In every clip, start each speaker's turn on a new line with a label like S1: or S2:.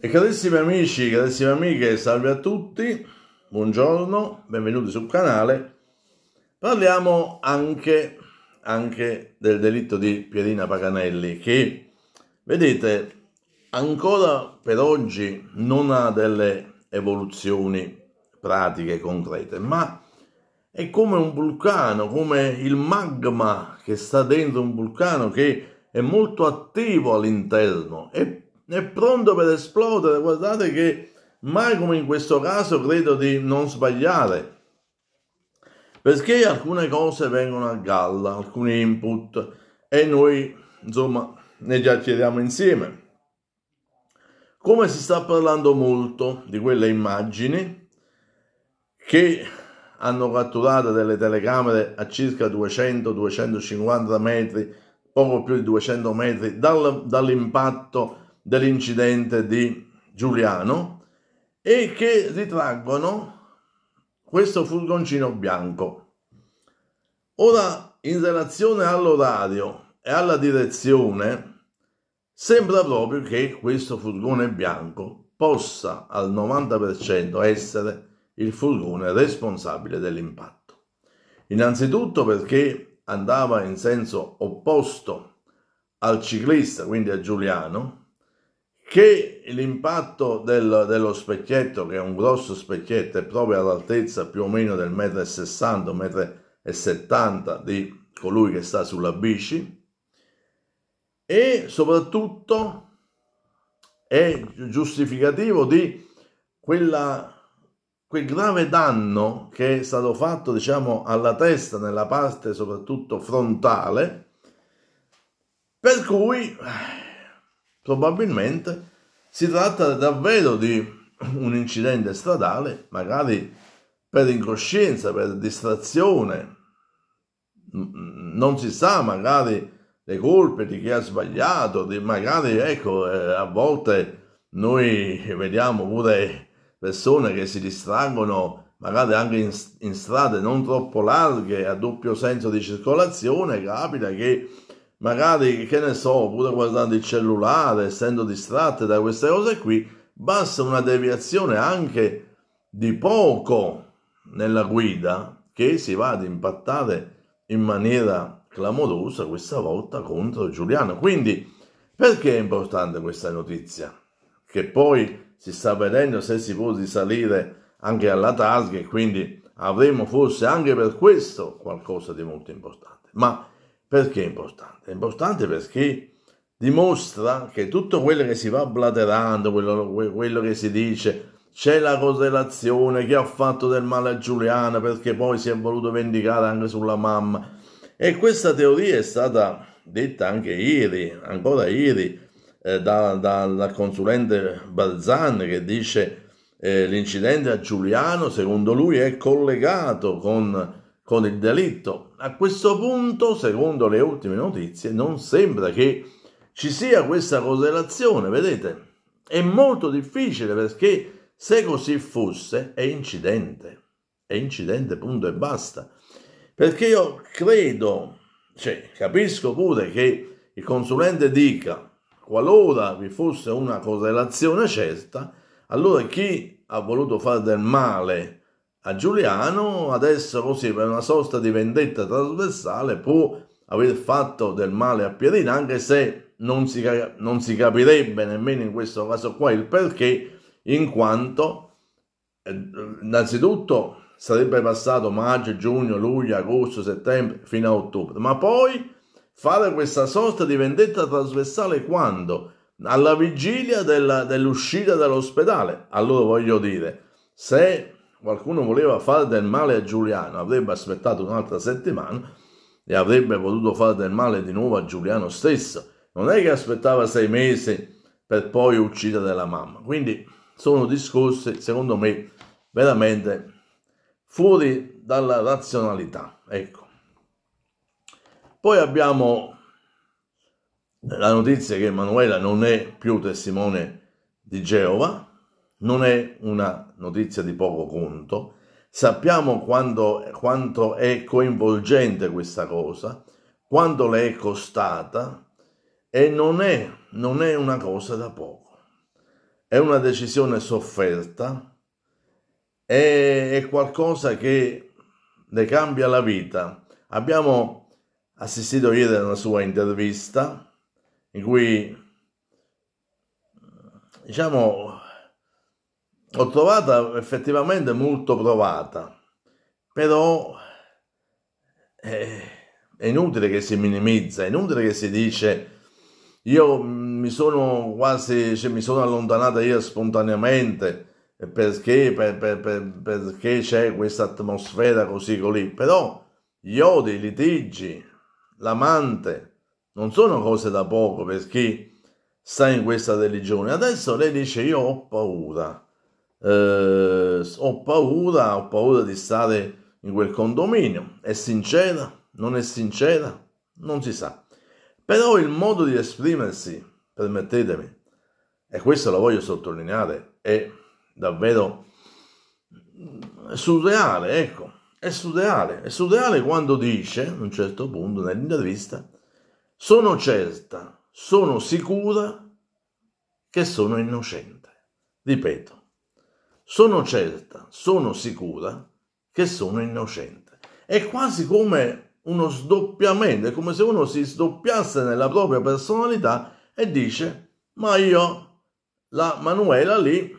S1: E carissimi amici, carissime amiche, salve a tutti, buongiorno, benvenuti sul canale. Parliamo anche, anche del delitto di Pierina Paganelli che, vedete, ancora per oggi non ha delle evoluzioni pratiche concrete, ma è come un vulcano, come il magma che sta dentro un vulcano che è molto attivo all'interno è pronto per esplodere. Guardate che mai come in questo caso credo di non sbagliare. Perché alcune cose vengono a galla, alcuni input, e noi, insomma, ne chiacchieriamo insieme. Come si sta parlando molto di quelle immagini che hanno catturato delle telecamere a circa 200-250 metri, poco più di 200 metri, dal, dall'impatto dell'incidente di Giuliano e che ritraggono questo furgoncino bianco. Ora, in relazione all'orario e alla direzione, sembra proprio che questo furgone bianco possa al 90% essere il furgone responsabile dell'impatto. Innanzitutto perché andava in senso opposto al ciclista, quindi a Giuliano, che l'impatto del, dello specchietto, che è un grosso specchietto, è proprio all'altezza più o meno del 1,60 m, 1,70 m di colui che sta sulla bici, e soprattutto è giustificativo di quella, quel grave danno che è stato fatto diciamo, alla testa, nella parte soprattutto frontale, per cui Probabilmente si tratta davvero di un incidente stradale, magari per incoscienza, per distrazione, non si sa magari le colpe di chi ha sbagliato, di magari ecco, eh, a volte noi vediamo pure persone che si distraggono magari anche in, in strade non troppo larghe, a doppio senso di circolazione, capita che magari che ne so, pure guardando il cellulare, essendo distratte da queste cose qui, basta una deviazione anche di poco nella guida che si va ad impattare in maniera clamorosa questa volta contro Giuliano. Quindi perché è importante questa notizia? Che poi si sta vedendo se si può risalire anche alla tasca e quindi avremo forse anche per questo qualcosa di molto importante. Ma perché è importante? È importante perché dimostra che tutto quello che si va blaterando, quello, quello che si dice, c'è la correlazione che ha fatto del male a Giuliana perché poi si è voluto vendicare anche sulla mamma. E questa teoria è stata detta anche ieri, ancora ieri, eh, dal da, da consulente Balzan che dice eh, l'incidente a Giuliano secondo lui è collegato con con il delitto. A questo punto, secondo le ultime notizie, non sembra che ci sia questa correlazione, vedete? È molto difficile perché se così fosse è incidente, è incidente punto e basta. Perché io credo, cioè capisco pure che il consulente dica qualora vi fosse una correlazione certa, allora chi ha voluto fare del male a Giuliano, adesso così per una sorta di vendetta trasversale può aver fatto del male a Pierina, anche se non si, non si capirebbe nemmeno in questo caso qua il perché, in quanto eh, innanzitutto sarebbe passato maggio, giugno, luglio, agosto, settembre fino a ottobre, ma poi fare questa sorta di vendetta trasversale quando? Alla vigilia della, dell'uscita dall'ospedale. Allora voglio dire, se qualcuno voleva fare del male a Giuliano, avrebbe aspettato un'altra settimana e avrebbe potuto fare del male di nuovo a Giuliano stesso. Non è che aspettava sei mesi per poi uccidere la mamma. Quindi sono discorsi, secondo me, veramente fuori dalla razionalità. Ecco. Poi abbiamo la notizia che Emanuela non è più testimone di Geova, non è una notizia di poco conto, sappiamo quando, quanto è coinvolgente questa cosa, quanto le è costata e non è, non è una cosa da poco. È una decisione sofferta, è, è qualcosa che le cambia la vita. Abbiamo assistito ieri a una sua intervista in cui, diciamo, l'ho trovata effettivamente molto provata, però eh, è inutile che si minimizza, è inutile che si dice io mi sono quasi, cioè, mi sono allontanata io spontaneamente perché, per, per, per, perché c'è questa atmosfera così così, però gli odi, i litigi, l'amante non sono cose da poco per chi sta in questa religione. Adesso lei dice io ho paura eh, ho paura, ho paura di stare in quel condominio. È sincera? Non è sincera? Non si sa. Però il modo di esprimersi, permettetemi, e questo lo voglio sottolineare, è davvero surreale, ecco, è surreale, è surreale quando dice, a un certo punto nell'intervista, sono certa, sono sicura che sono innocente. Ripeto, sono certa, sono sicura che sono innocente. È quasi come uno sdoppiamento, è come se uno si sdoppiasse nella propria personalità e dice, ma io, la Manuela lì,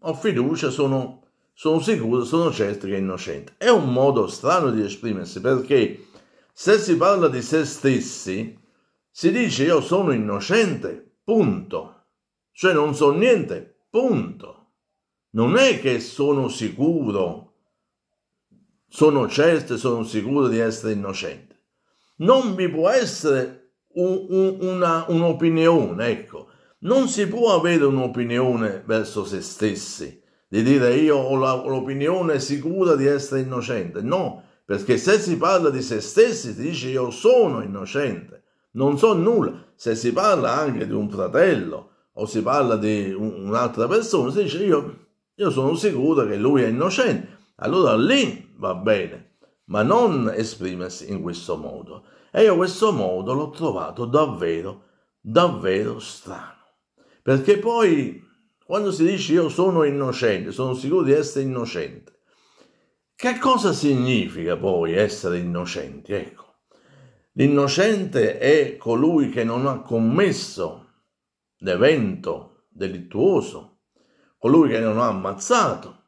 S1: ho fiducia, sono, sono sicuro, sono certo che è innocente. È un modo strano di esprimersi perché se si parla di se stessi, si dice io sono innocente, punto. Cioè non so niente, punto non è che sono sicuro, sono certo e sono sicuro di essere innocente. Non vi può essere un, un, una, un'opinione, ecco, non si può avere un'opinione verso se stessi, di dire io ho, la, l'opinione sicura di essere innocente. No, perché se si parla di se stessi si dice io sono innocente, non so nulla. Se si parla anche di un fratello o si parla di un, un'altra persona si dice io io sono sicuro che lui è innocente. Allora lì va bene, ma non esprimersi in questo modo. E io questo modo l'ho trovato davvero, davvero strano. Perché poi quando si dice io sono innocente, sono sicuro di essere innocente, che cosa significa poi essere innocenti? Ecco, l'innocente è colui che non ha commesso l'evento delittuoso colui che non ha ammazzato,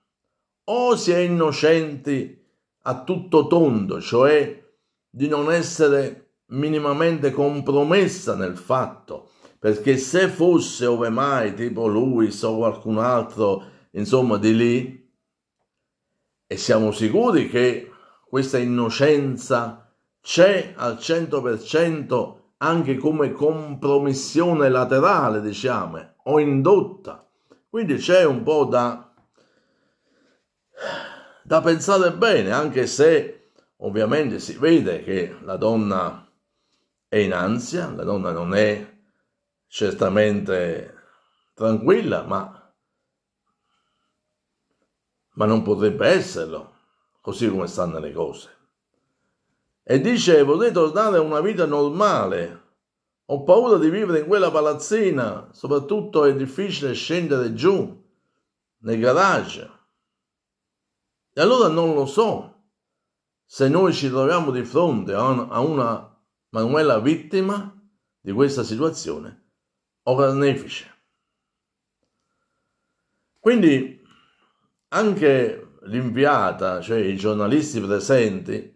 S1: o si è innocenti a tutto tondo, cioè di non essere minimamente compromessa nel fatto, perché se fosse ove mai tipo lui o qualcun altro, insomma, di lì, e siamo sicuri che questa innocenza c'è al 100% anche come compromissione laterale, diciamo, o indotta quindi c'è un po' da, da pensare bene, anche se ovviamente si vede che la donna è in ansia, la donna non è certamente tranquilla, ma, ma non potrebbe esserlo, così come stanno le cose. E dice, vorrei tornare a una vita normale, ho paura di vivere in quella palazzina, soprattutto è difficile scendere giù nel garage. E allora non lo so se noi ci troviamo di fronte a una Manuela vittima di questa situazione o carnefice. Quindi anche l'inviata, cioè i giornalisti presenti,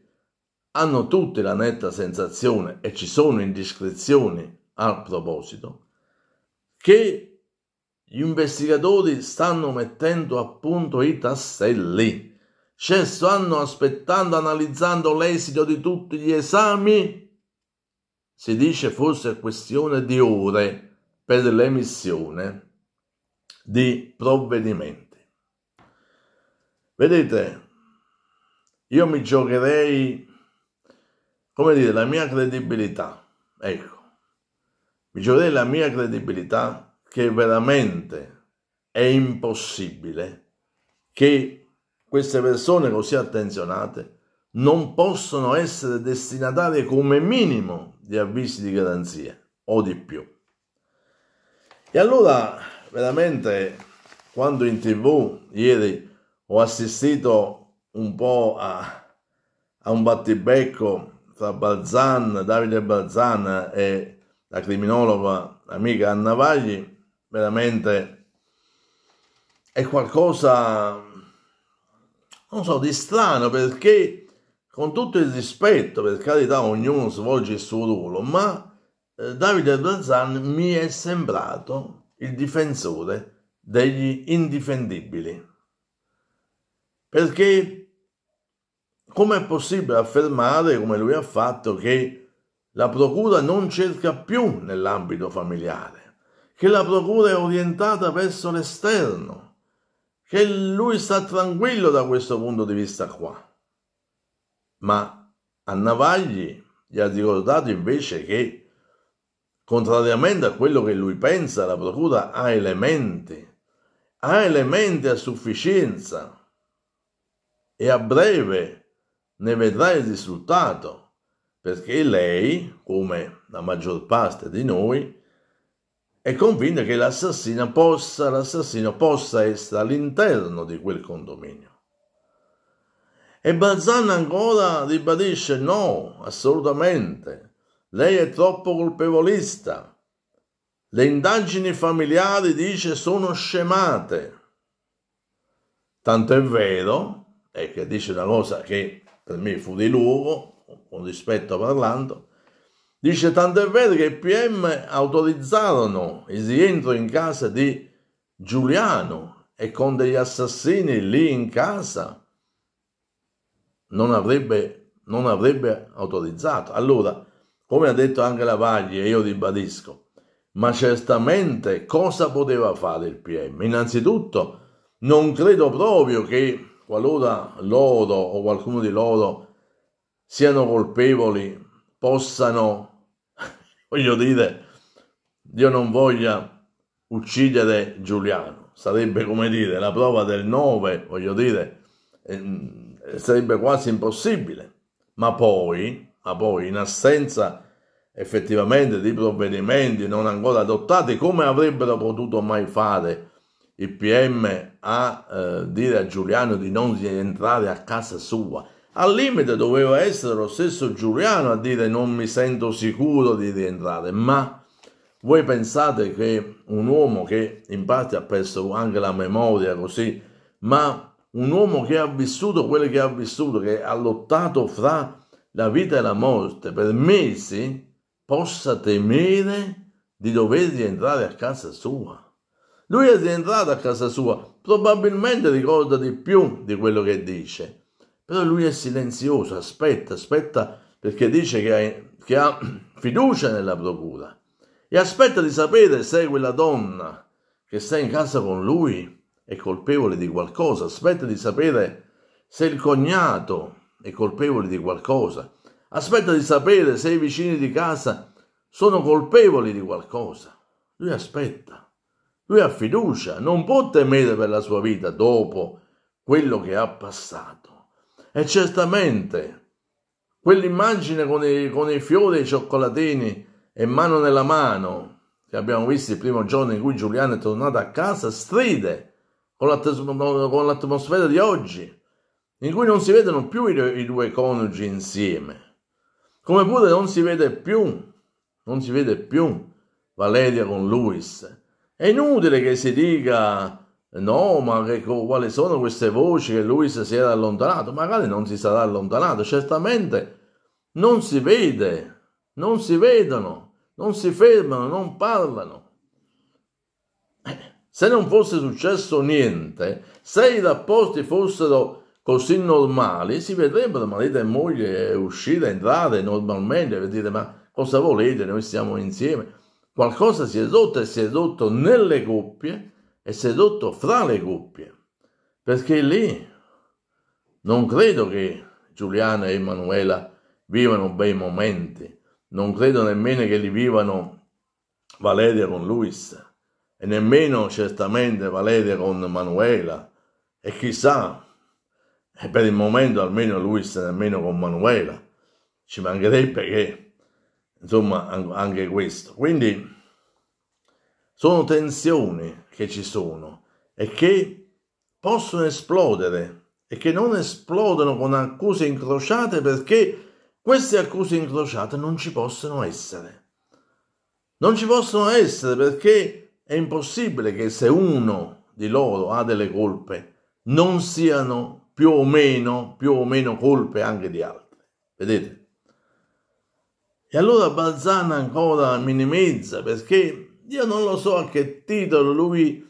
S1: hanno tutti la netta sensazione, e ci sono indiscrezioni al proposito, che gli investigatori stanno mettendo a punto i tasselli, cioè stanno aspettando, analizzando l'esito di tutti gli esami, si dice fosse questione di ore per l'emissione di provvedimenti. Vedete, io mi giocherei come dire, la mia credibilità. Ecco, mi giocherei la mia credibilità che veramente è impossibile che queste persone così attenzionate non possono essere destinatarie come minimo di avvisi di garanzia o di più. E allora veramente quando in tv ieri ho assistito un po' a, a un battibecco tra Balzan, Davide Balzan e la criminologa amica Anna Vagli, veramente è qualcosa, non so, di strano perché con tutto il rispetto, per carità, ognuno svolge il suo ruolo, ma eh, Davide Balzan mi è sembrato il difensore degli indifendibili. Perché come è possibile affermare, come lui ha fatto, che la procura non cerca più nell'ambito familiare, che la procura è orientata verso l'esterno, che lui sta tranquillo da questo punto di vista qua? Ma a Navagli gli ha ricordato invece che, contrariamente a quello che lui pensa, la procura ha elementi, ha elementi a sufficienza e a breve ne vedrà il risultato, perché lei, come la maggior parte di noi, è convinta che l'assassino possa, l'assassino possa essere all'interno di quel condominio. E Barzan ancora ribadisce no, assolutamente, lei è troppo colpevolista. Le indagini familiari, dice, sono scemate. Tanto è vero, e che dice una cosa che per me fu di loro, con rispetto parlando, dice tanto è vero che i PM autorizzarono il rientro in casa di Giuliano e con degli assassini lì in casa non avrebbe, non avrebbe autorizzato. Allora, come ha detto anche la Vaglia, io ribadisco, ma certamente cosa poteva fare il PM? Innanzitutto non credo proprio che qualora loro o qualcuno di loro siano colpevoli, possano, voglio dire, Dio non voglia uccidere Giuliano. Sarebbe come dire la prova del 9, voglio dire, eh, mm, sarebbe quasi impossibile. Ma poi, ma poi, in assenza effettivamente di provvedimenti non ancora adottati, come avrebbero potuto mai fare il PM a eh, dire a Giuliano di non rientrare a casa sua. Al limite doveva essere lo stesso Giuliano a dire non mi sento sicuro di rientrare, ma voi pensate che un uomo che in parte ha perso anche la memoria così, ma un uomo che ha vissuto quello che ha vissuto, che ha lottato fra la vita e la morte per mesi, possa temere di dover rientrare a casa sua? Lui è rientrato a casa sua, probabilmente ricorda di più di quello che dice, però lui è silenzioso, aspetta, aspetta perché dice che ha, che ha fiducia nella procura e aspetta di sapere se quella donna che sta in casa con lui è colpevole di qualcosa, aspetta di sapere se il cognato è colpevole di qualcosa, aspetta di sapere se i vicini di casa sono colpevoli di qualcosa. Lui aspetta. Lui ha fiducia, non può temere per la sua vita dopo quello che ha passato. E certamente quell'immagine con i, con i fiori e i cioccolatini e mano nella mano, che abbiamo visto il primo giorno in cui Giuliano è tornato a casa, stride con, l'atmosfera di oggi, in cui non si vedono più i, i due coniugi insieme, come pure non si vede più, non si vede più Valeria con Luis è inutile che si dica no, ma che, quali sono queste voci che lui si era allontanato? Magari non si sarà allontanato, certamente non si vede, non si vedono, non si fermano, non parlano. Eh, se non fosse successo niente, se i rapporti fossero così normali, si vedrebbero marito e moglie uscire, entrare normalmente e dire ma cosa volete, noi siamo insieme. Qualcosa si è rotto e si è rotto nelle coppie e si è rotto fra le coppie. Perché lì non credo che Giuliana e Emanuela vivano bei momenti. Non credo nemmeno che li vivano Valeria con Luis e nemmeno certamente Valeria con Manuela e chissà, e per il momento almeno Luis nemmeno con Manuela. Ci mancherebbe che insomma anche questo. Quindi sono tensioni che ci sono e che possono esplodere e che non esplodono con accuse incrociate perché queste accuse incrociate non ci possono essere. Non ci possono essere perché è impossibile che se uno di loro ha delle colpe non siano più o meno, più o meno colpe anche di altri. Vedete? E allora Balzana ancora minimizza perché io non lo so a che titolo lui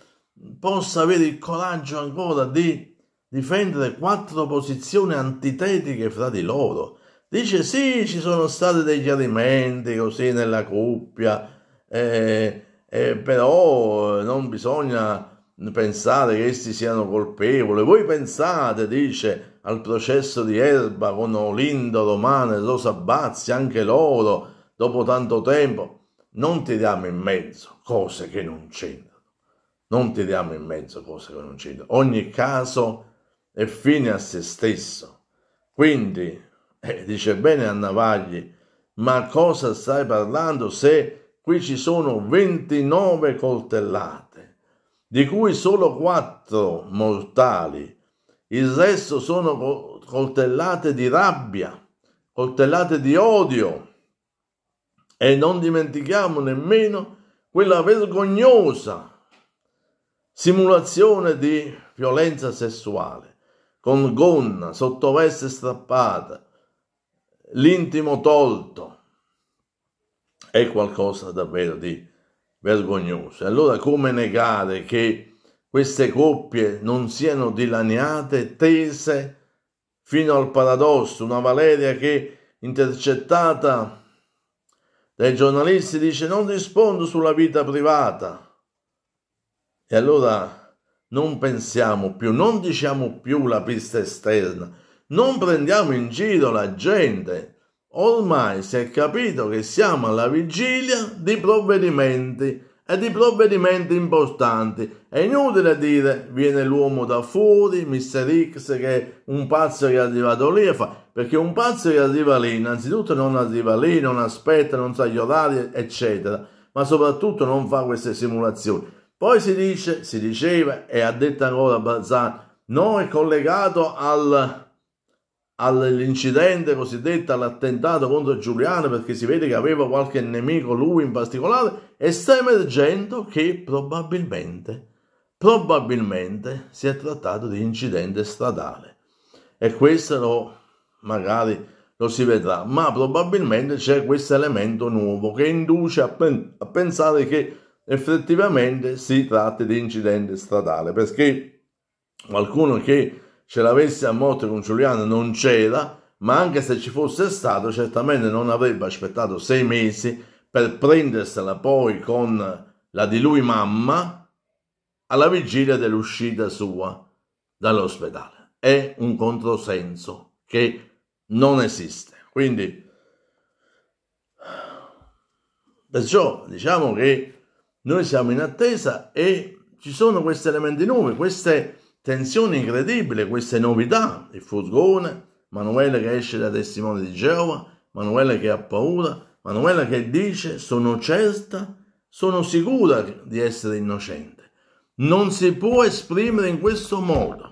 S1: possa avere il coraggio ancora di difendere quattro posizioni antitetiche fra di loro. Dice sì, ci sono stati dei chiarimenti così nella coppia, eh, eh, però non bisogna pensare che essi siano colpevoli. Voi pensate, dice, al processo di Erba con Olindo, Romano e Rosa Bazzi, anche loro, dopo tanto tempo, non tiriamo in mezzo cose che non c'entrano. Non tiriamo in mezzo cose che non c'entrano. Ogni caso è fine a se stesso. Quindi, eh, dice bene a Navagli, ma cosa stai parlando se qui ci sono 29 coltellate, di cui solo 4 mortali? il resto sono coltellate di rabbia, coltellate di odio. E non dimentichiamo nemmeno quella vergognosa simulazione di violenza sessuale, con gonna, sottoveste strappata, l'intimo tolto. È qualcosa davvero di vergognoso. Allora come negare che queste coppie non siano dilaniate, tese fino al paradosso. Una Valeria che, intercettata dai giornalisti, dice non rispondo sulla vita privata. E allora non pensiamo più, non diciamo più la pista esterna, non prendiamo in giro la gente. Ormai si è capito che siamo alla vigilia di provvedimenti e di provvedimenti importanti. È inutile dire viene l'uomo da fuori, Mr. X che è un pazzo che è arrivato lì e fa, perché un pazzo che arriva lì innanzitutto non arriva lì, non aspetta, non sa gli orari, eccetera, ma soprattutto non fa queste simulazioni. Poi si dice, si diceva e ha detto ancora Bazzani, no è collegato al all'incidente cosiddetto, all'attentato contro Giuliano, perché si vede che aveva qualche nemico lui in particolare, e sta emergendo che probabilmente, probabilmente si è trattato di incidente stradale. E questo lo, magari lo si vedrà, ma probabilmente c'è questo elemento nuovo che induce a, pen a pensare che effettivamente si tratti di incidente stradale, perché qualcuno che ce l'avesse a morte con Giuliano non c'era, ma anche se ci fosse stato, certamente non avrebbe aspettato sei mesi per prendersela poi con la di lui mamma alla vigilia dell'uscita sua dall'ospedale. È un controsenso che non esiste. Quindi, perciò diciamo che noi siamo in attesa e ci sono questi elementi nuovi, queste Tensione incredibile, queste novità, il furgone, Manuele che esce da testimone di Geova, Manuele che ha paura, Manuele che dice sono certa, sono sicura di essere innocente. Non si può esprimere in questo modo.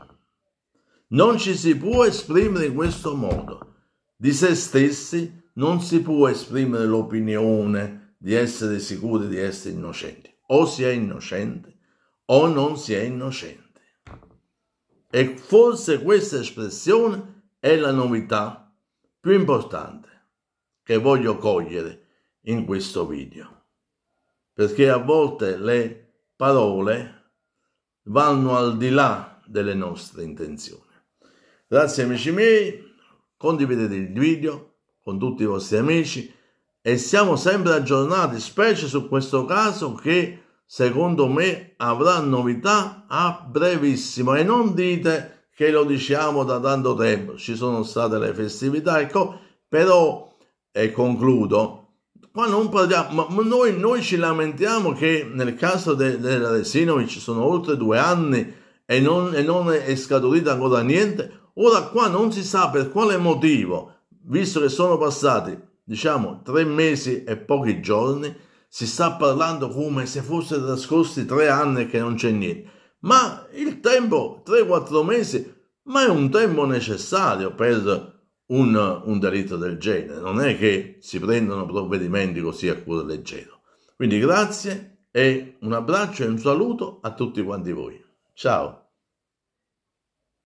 S1: Non ci si può esprimere in questo modo. Di se stessi non si può esprimere l'opinione di essere sicuri di essere innocenti. O si è innocente o non si è innocente. E forse questa espressione è la novità più importante che voglio cogliere in questo video. Perché a volte le parole vanno al di là delle nostre intenzioni. Grazie amici miei, condividete il video con tutti i vostri amici e siamo sempre aggiornati, specie su questo caso che secondo me avrà novità a brevissimo e non dite che lo diciamo da tanto tempo, ci sono state le festività, ecco, però, e concludo, qua non parliamo, ma noi, noi ci lamentiamo che nel caso de, della ci sono oltre due anni e non, e non è scaturito ancora niente, ora qua non si sa per quale motivo, visto che sono passati, diciamo, tre mesi e pochi giorni, si sta parlando come se fosse trascorsi tre anni che non c'è niente, ma il tempo, 3-4 mesi, ma è un tempo necessario per un, un, delitto del genere, non è che si prendono provvedimenti così a cuore leggero. Quindi grazie e un abbraccio e un saluto a tutti quanti voi. Ciao!